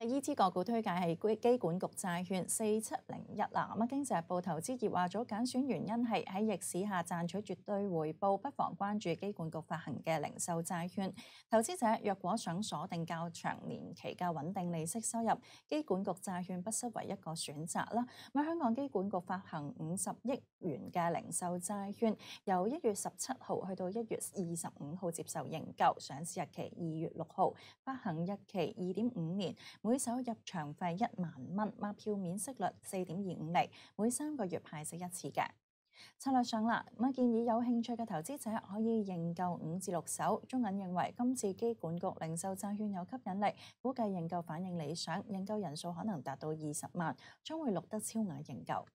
因日依支个股推介系机管局债券四七零一啦。咁啊，《经济日报》投资业话咗拣选原因系喺逆市下赚取绝对回报，不妨关注机管局发行嘅零售债券。投资者若果想锁定较长年期、嘅稳定利息收入，机管局债券不失为一个选择啦。咁香港机管局发行五十亿元嘅零售债券，由一月十七号去到一月二十五号接受认购，上市日期二月六号，发行日期二点五年。每手入場費一萬蚊，買票免息率四點二五厘，每三個月派息一次嘅策略上啦，咁建議有興趣嘅投資者可以認購五至六手。中銀認為今次機管局零售債券有吸引力，估計認購反應理想，認購人數可能達到二十萬，將會錄得超額認購。